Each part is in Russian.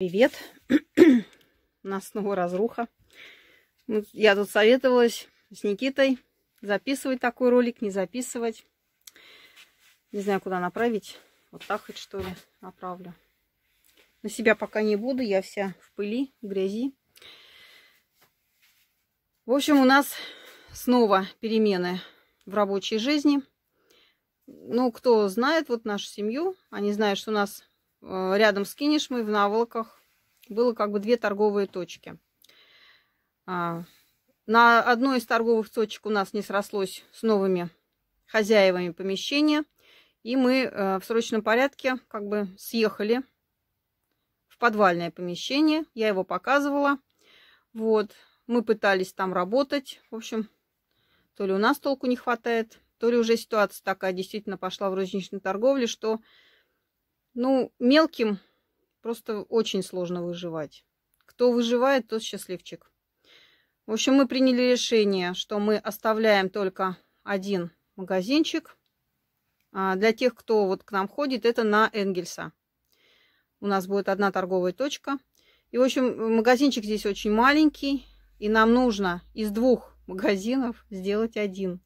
Привет! У нас снова разруха. Я тут советовалась с Никитой записывать такой ролик, не записывать. Не знаю, куда направить. Вот так хоть что ли направлю. На себя пока не буду, я вся в пыли, в грязи. В общем, у нас снова перемены в рабочей жизни. Ну, кто знает вот нашу семью, они знают, что у нас Э, рядом с кинешмой в наволоках было как бы две торговые точки. А, на одной из торговых точек у нас не срослось с новыми хозяевами помещения, и мы э, в срочном порядке как бы съехали в подвальное помещение. Я его показывала. Вот. Мы пытались там работать. В общем, то ли у нас толку не хватает, то ли уже ситуация такая действительно пошла в розничной торговле, что ну, мелким просто очень сложно выживать. Кто выживает, тот счастливчик. В общем, мы приняли решение, что мы оставляем только один магазинчик. А для тех, кто вот к нам ходит, это на Энгельса. У нас будет одна торговая точка. И, в общем, магазинчик здесь очень маленький. И нам нужно из двух магазинов сделать один.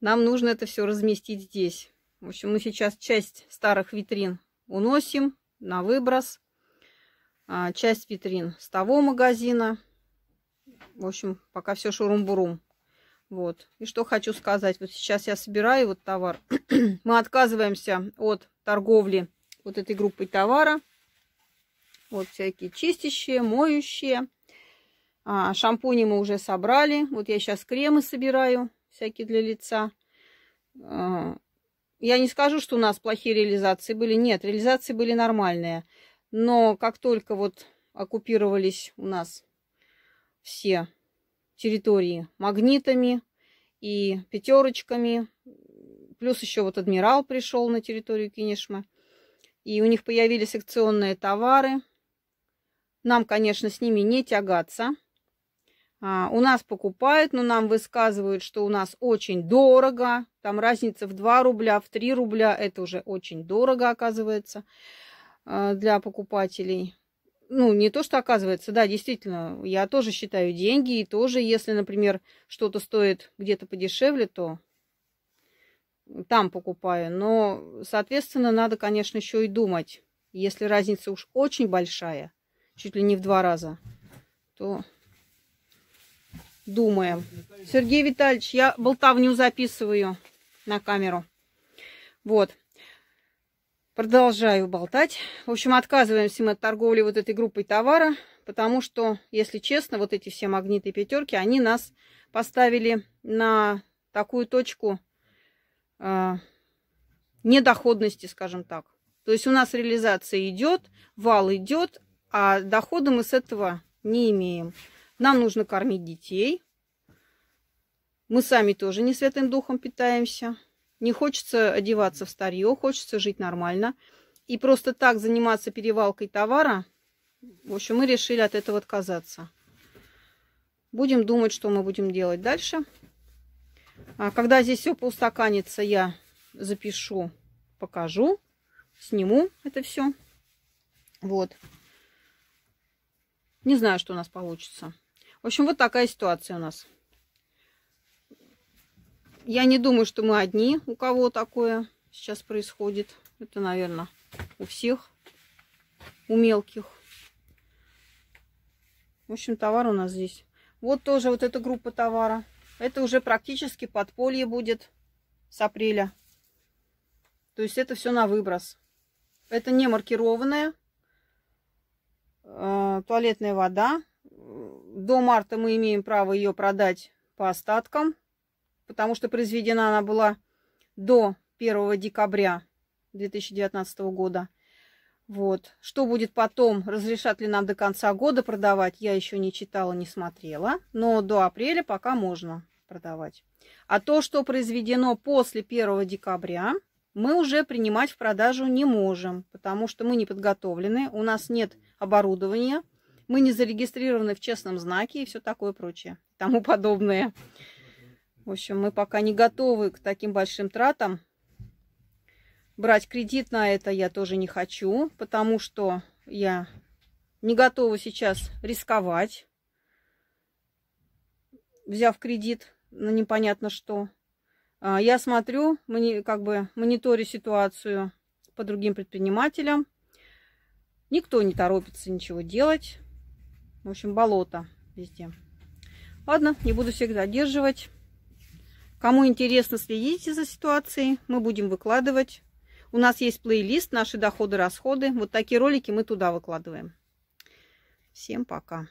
Нам нужно это все разместить здесь. В общем, мы сейчас часть старых витрин уносим на выброс. А, часть витрин с того магазина. В общем, пока все шурум-бурум. Вот. И что хочу сказать. Вот сейчас я собираю вот товар. мы отказываемся от торговли вот этой группой товара. Вот всякие чистящие, моющие. А, шампуни мы уже собрали. Вот я сейчас кремы собираю всякие для лица. А, я не скажу, что у нас плохие реализации были. Нет, реализации были нормальные. Но как только вот оккупировались у нас все территории магнитами и пятерочками, плюс еще вот адмирал пришел на территорию Кинешма, и у них появились акционные товары. Нам, конечно, с ними не тягаться – а, у нас покупают, но нам высказывают, что у нас очень дорого. Там разница в 2 рубля, в 3 рубля. Это уже очень дорого, оказывается, а, для покупателей. Ну, не то, что оказывается, да, действительно, я тоже считаю деньги. И тоже, если, например, что-то стоит где-то подешевле, то там покупаю. Но, соответственно, надо, конечно, еще и думать. Если разница уж очень большая, чуть ли не в два раза, то думаем. Сергей Витальевич, я болтавню записываю на камеру. Вот. Продолжаю болтать. В общем, отказываемся мы от торговли вот этой группой товара, потому что, если честно, вот эти все магниты пятерки, они нас поставили на такую точку э, недоходности, скажем так. То есть у нас реализация идет, вал идет, а дохода мы с этого не имеем. Нам нужно кормить детей. Мы сами тоже не святым духом питаемся. Не хочется одеваться в старье, хочется жить нормально. И просто так заниматься перевалкой товара, в общем, мы решили от этого отказаться. Будем думать, что мы будем делать дальше. А когда здесь все поустаканится, я запишу, покажу, сниму это все. Вот. Не знаю, что у нас получится. В общем, вот такая ситуация у нас. Я не думаю, что мы одни, у кого такое сейчас происходит. Это, наверное, у всех, у мелких. В общем, товар у нас здесь. Вот тоже вот эта группа товара. Это уже практически подполье будет с апреля. То есть это все на выброс. Это не маркированная э, туалетная вода. До марта мы имеем право ее продать по остаткам, потому что произведена она была до 1 декабря 2019 года. Вот. Что будет потом, разрешат ли нам до конца года продавать, я еще не читала, не смотрела. Но до апреля пока можно продавать. А то, что произведено после 1 декабря, мы уже принимать в продажу не можем, потому что мы не подготовлены, у нас нет оборудования – мы не зарегистрированы в честном знаке и все такое прочее, тому подобное. В общем, мы пока не готовы к таким большим тратам. Брать кредит на это я тоже не хочу, потому что я не готова сейчас рисковать, взяв кредит на непонятно что. А, я смотрю, как бы мониторю ситуацию по другим предпринимателям. Никто не торопится ничего делать. В общем, болото везде. Ладно, не буду всех задерживать. Кому интересно, следите за ситуацией. Мы будем выкладывать. У нас есть плейлист «Наши доходы-расходы». Вот такие ролики мы туда выкладываем. Всем пока.